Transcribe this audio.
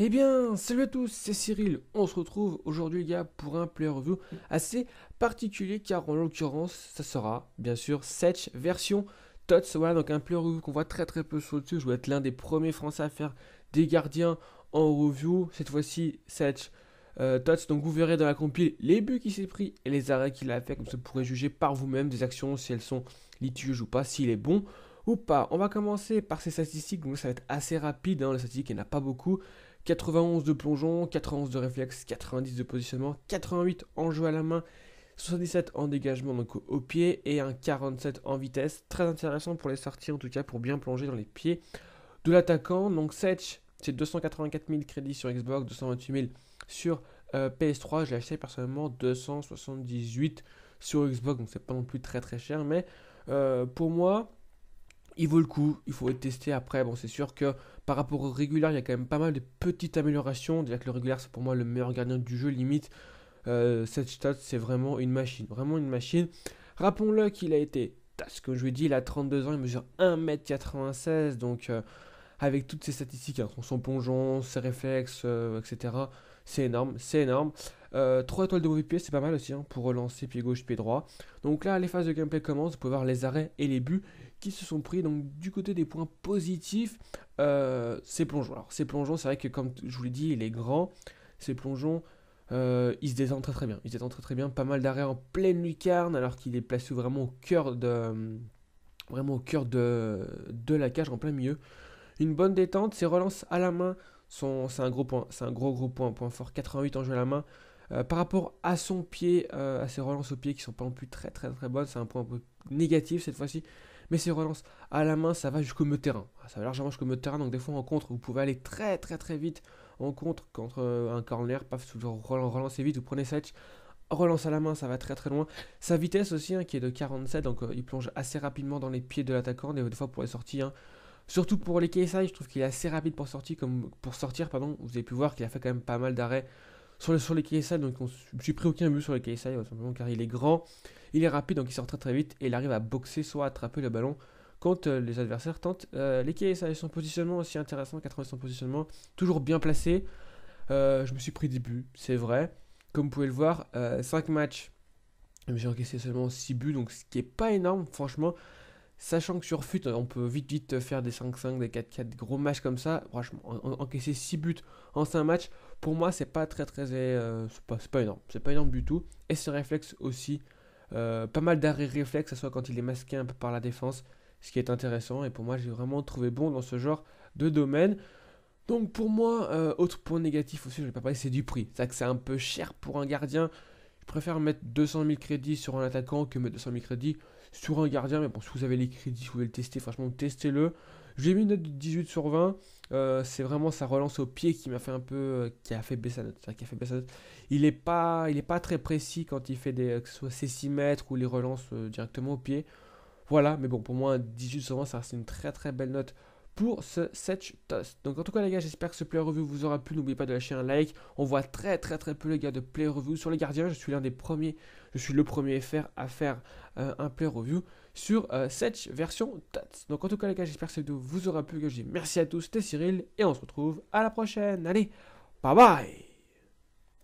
Eh bien, salut à tous, c'est Cyril. On se retrouve aujourd'hui, les gars, pour un player review assez particulier car en l'occurrence, ça sera bien sûr Setch version TOTS. Voilà, donc un player review qu'on voit très très peu sur le dessus. Je vais être l'un des premiers français à faire des gardiens en review. Cette fois-ci, Setch euh, Tots. Donc vous verrez dans la compile les buts qu'il s'est pris et les arrêts qu'il a fait. Comme ça, vous pourrez juger par vous-même des actions si elles sont litiges ou pas, s'il est bon ou pas. On va commencer par ces statistiques, donc ça va être assez rapide, la hein, les statistiques, il pas beaucoup. 91 de plongeon, 91 de réflexe, 90 de positionnement, 88 en jeu à la main, 77 en dégagement, donc au pied, et un 47 en vitesse. Très intéressant pour les sorties, en tout cas pour bien plonger dans les pieds de l'attaquant. Donc Setch, c'est 284 000 crédits sur Xbox, 228 000 sur euh, PS3. Je l'ai acheté personnellement 278 sur Xbox, donc c'est pas non plus très très cher, mais euh, pour moi, il vaut le coup, il faut le tester après. Bon, c'est sûr que par rapport au régulier, il y a quand même pas mal de petites améliorations. Déjà que le régulier, c'est pour moi le meilleur gardien du jeu, limite. Euh, cette stat, c'est vraiment une machine, vraiment une machine. Rappelons-le qu'il a été, que je lui dis, il a 32 ans, il mesure 1m96, donc euh, avec toutes ses statistiques, hein, son plongeon, ses réflexes, euh, etc. C'est énorme, c'est énorme. Euh, 3 étoiles de VPS c'est pas mal aussi hein, pour relancer pied gauche, pied droit. Donc là, les phases de gameplay commencent. Vous pouvez voir les arrêts et les buts qui se sont pris. Donc du côté des points positifs, euh, c'est Alors ces plongeons c'est vrai que comme je vous l'ai dit, il est grand. ces plongeons Euh, il se détend très très bien. Il se détend très très bien. Pas mal d'arrêts en pleine lucarne alors qu'il est placé vraiment au cœur de, vraiment au cœur de, de la cage en plein milieu. Une bonne détente. Ses relances à la main c'est un gros point. C'est un gros gros point. Point fort. 88 en jeu à la main. Euh, par rapport à son pied, euh, à ses relances au pied qui sont pas non plus très très très bonnes, c'est un point un peu négatif cette fois-ci. Mais ses relances à la main, ça va jusqu'au me terrain. Ça va largement jusqu'au me terrain. Donc des fois en contre, vous pouvez aller très très très vite en contre contre euh, un corner, paf, toujours relancez vite, vous prenez Setch. Relance à la main, ça va très très loin. Sa vitesse aussi, hein, qui est de 47, donc il plonge assez rapidement dans les pieds de l'attaquant, des, des fois pour les sorties. Hein. Surtout pour les KSI, je trouve qu'il est assez rapide pour sortir, comme, pour sortir pardon. vous avez pu voir qu'il a fait quand même pas mal d'arrêts sur, les KSI, donc, on, suis pris aucun but sur les KSI, euh, simplement car il est grand, il est rapide, donc il sort très très vite et il arrive à boxer, soit attraper le ballon quand euh, les adversaires tentent. Euh, les KSI, son positionnement aussi intéressant, 80 positionnement, toujours bien placé. je me suis pris des buts, c'est vrai. Comme vous pouvez le voir, 5 matchs, j'ai encaissé seulement 6 buts, donc ce qui n'est pas énorme, franchement. Sachant que sur FUT, on peut vite vite faire des 5-5, des 4-4, des gros matchs comme ça. Franchement, encaisser 6 buts en 5 matchs, pour moi, c'est pas très très. Euh, c'est pas, pas, énorme. C'est pas énorme du tout. Et ce réflexe aussi, euh, pas mal d'arrêts réflexe que ce soit quand il est masqué un peu par la défense, ce qui est intéressant. Et pour moi, j'ai vraiment trouvé bon dans ce genre de domaine. Donc pour moi, euh, autre point négatif aussi, je vais pas parler, c'est du prix. C'est que c'est un peu cher pour un gardien. Je préfère mettre 200 000 crédits sur un attaquant que mettre 200 000 crédits sur un gardien. Mais bon, si vous avez les crédits, vous pouvez le tester, franchement, testez-le. ai mis une note de 18 sur 20. Euh, c'est vraiment sa relance au pied qui m'a fait un peu. Euh, qui a fait baisser sa note. Qui a fait baisser note. Il n'est pas, il est pas très précis quand il fait des, que ce soit ses 6 mètres ou les relances euh, directement au pied. Voilà, mais bon, pour moi, 18 sur 20, ça reste une très très belle note pour ce Setch Toast. Donc en tout cas les gars, j'espère que ce Play Review vous aura plu. N'oubliez pas de lâcher un like. On voit très très très peu les gars de Play Review sur les gardiens. Je suis l'un des premiers, je suis le premier à faire euh, un Play Review sur Setch euh, version Toast. Donc en tout cas les gars, j'espère que cette vidéo vous aura plu. Je dis merci à tous, c'était Cyril et on se retrouve à la prochaine. Allez, bye bye